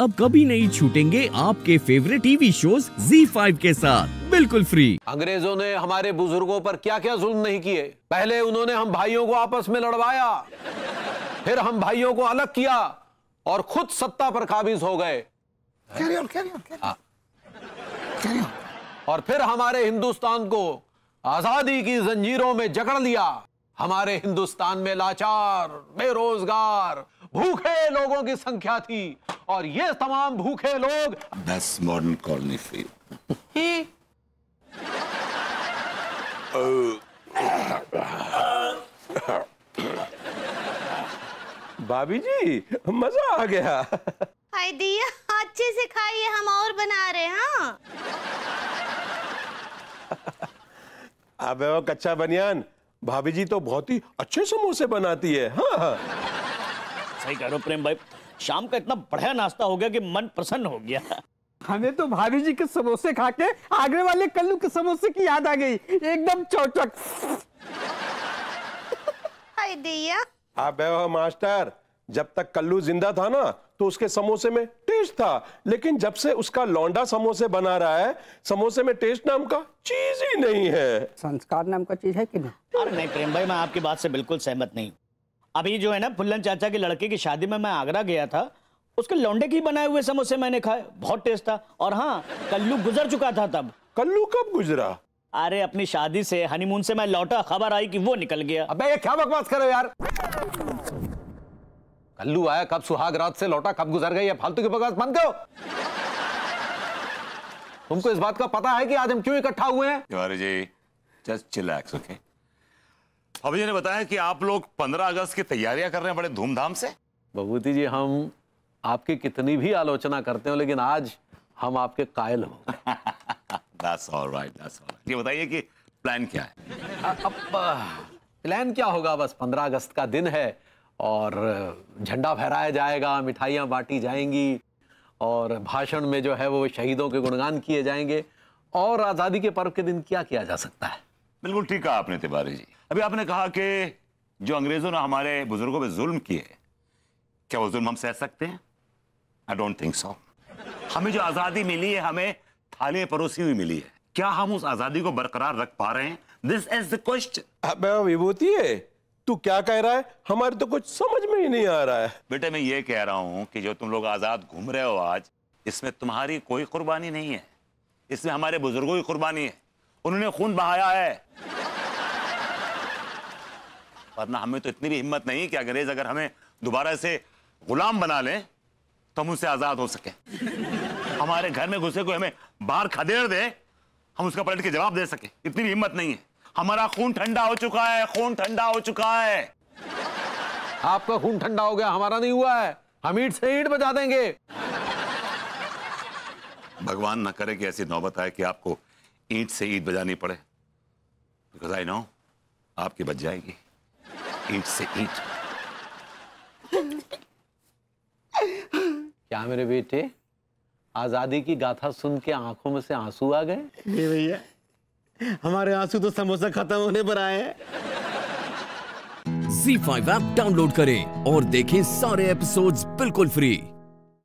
अब कभी नहीं छूटेंगे आपके फेवरेट टीवी शोज Z5 के साथ बिल्कुल फ्री अंग्रेजों ने हमारे बुजुर्गों पर क्या क्या जुल्म नहीं किए पहले उन्होंने हम भाइयों को आपस में लड़वाया फिर हम भाइयों को अलग किया और खुद सत्ता पर काबिज हो गए हाँ। और फिर हमारे हिंदुस्तान को आजादी की जंजीरों में जकड़ लिया हमारे हिंदुस्तान में लाचार बेरोजगार भूखे लोगों की संख्या थी और ये तमाम भूखे लोग बेस्ट मॉडर्न कॉलोनी फील भाभी जी मजा आ गया दिया अच्छे से खाइए हम और बना रहे हैं अबे हाँ। वो कच्चा बनियान भाभी जी तो बहुत ही अच्छे समोसे बनाती है हाँ, हाँ। सही कह हो प्रेम भाई शाम का इतना बढ़िया नाश्ता हो गया कि मन प्रसन्न हो गया हमें तो भाभी जी के समोसे खा के आगरे वाले कल्लू के समोसे की याद आ गई एकदम चौचक मास्टर जब तक कल्लू जिंदा था ना तो उसके समोसे में टेस्ट था लेकिन जब से उसका लौंडा समोसे बना रहा है समोसे में टेस्ट नाम का चीज ही नहीं है संस्कार नाम का चीज है कि नहीं अरे नहीं प्रेम भाई मैं आपकी बात से बिल्कुल सहमत नहीं अभी जो है ना फुल्लन चाचा के लड़के की शादी में मैं आगरा गया था उसके लौंडे की बनाए हुए समोसे मैंने खाए बहुत टेस्ट था और हाँ कल्लू गुजर चुका था तब कल्लू कब गुजरा अरे अपनी शादी से हनीमून से मैं लौटा खबर आई कि वो निकल गया अबे ये क्या बकवास करो यार कल्लू आया कब सुहाग रात से लौटा कब गुजर गई फालतू की बकवास बंद करो तुमको इस बात का पता है कि आज हम क्यों इकट्ठा हुए हैं जी जस्ट चिलैक्स ओके अभी ने बताया कि आप लोग 15 अगस्त की तैयारियां कर रहे हैं बड़े धूमधाम से भगवती जी हम आपकी कितनी भी आलोचना करते हो लेकिन आज हम आपके कायल हो बताइए कि प्लान क्या है अब प्लान क्या होगा बस 15 अगस्त का दिन है और झंडा फहराया जाएगा मिठाइयाँ बांटी जाएंगी और भाषण में जो है वो शहीदों के गुणगान किए जाएंगे और आज़ादी के पर्व के दिन क्या किया जा सकता है बिल्कुल ठीक कहा आपने तिवारी जी अभी आपने कहा कि जो अंग्रेजों ने हमारे बुजुर्गों पे जुल्म किए क्या वो जुल्म हम सह सकते हैं आई डोंट थिंक सो हमें जो आज़ादी मिली है हमें थाली परोसी हुई मिली है क्या हम उस आज़ादी को बरकरार रख पा रहे हैं this is the question Vibhuti है तू क्या कह रहा है हमारे तो कुछ समझ में ही नहीं आ रहा है बेटे मैं ये कह रहा हूँ कि जो तुम लोग आज़ाद घूम रहे हो आज इसमें तुम्हारी कोई कुर्बानी नहीं है इसमें हमारे बुजुर्गों की कुर्बानी है उन्होंने खून बहाया है वरना हमें तो इतनी भी हिम्मत नहीं कि अंग्रेज अगर हमें दोबारा से गुलाम बना लें तो हम उससे आजाद हो सके हमारे घर में घुसे कोई हमें बाहर खदेड़ दे हम उसका पलट के जवाब दे सके इतनी भी हिम्मत नहीं है हमारा खून ठंडा हो चुका है खून ठंडा हो चुका है आपका खून ठंडा हो गया हमारा नहीं हुआ है हम ईट से ईट बजा देंगे भगवान ना करे कि ऐसी नौबत आए कि आपको ईट से ईट बजानी पड़े बिकॉज आई नो आपकी बच जाएगी ईट से ईट क्या मेरे बेटे आजादी की गाथा सुन के आंखों में से आंसू आ गए भैया हमारे आंसू तो समोसा खत्म होने पर आए सी फाइव ऐप डाउनलोड करें और देखें सारे एपिसोड्स बिल्कुल फ्री